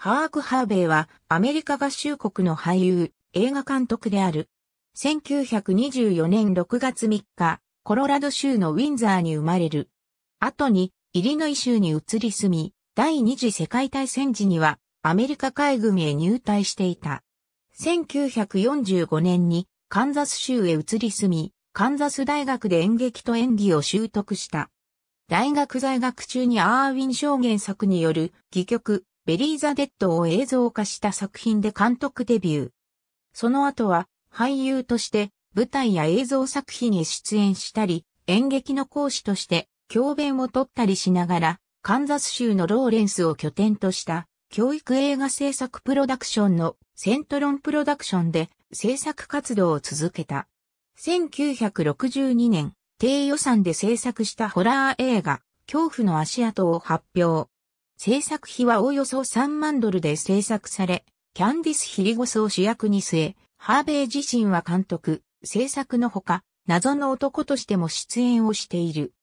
ハーク・ハーベイはアメリカ合衆国の俳優、映画監督である。1924年6月3日、コロラド州のウィンザーに生まれる。後にイリノイ州に移り住み、第二次世界大戦時にはアメリカ海軍へ入隊していた。1945年にカンザス州へ移り住み、カンザス大学で演劇と演技を習得した。大学在学中にアーウィン証言作による戯曲、ベリー・ザ・デッドを映像化した作品で監督デビュー。その後は俳優として舞台や映像作品へ出演したり、演劇の講師として教鞭を取ったりしながら、カンザス州のローレンスを拠点とした教育映画制作プロダクションのセントロンプロダクションで制作活動を続けた。1962年、低予算で制作したホラー映画、恐怖の足跡を発表。制作費はおよそ3万ドルで制作され、キャンディス・ヒリゴスを主役に据え、ハーベイ自身は監督、制作のほか、謎の男としても出演をしている。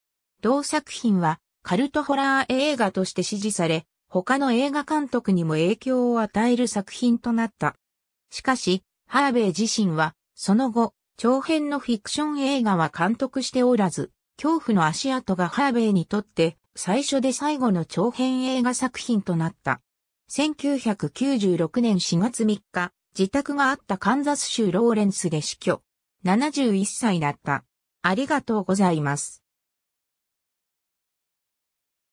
同作品は、カルトホラー映画として支持され、他の映画監督にも影響を与える作品となった。しかし、ハーベイ自身は、その後、長編のフィクション映画は監督しておらず、恐怖の足跡がハーベイにとって最初で最後の長編映画作品となった。1996年4月3日、自宅があったカンザス州ローレンスで死去。71歳だった。ありがとうございます。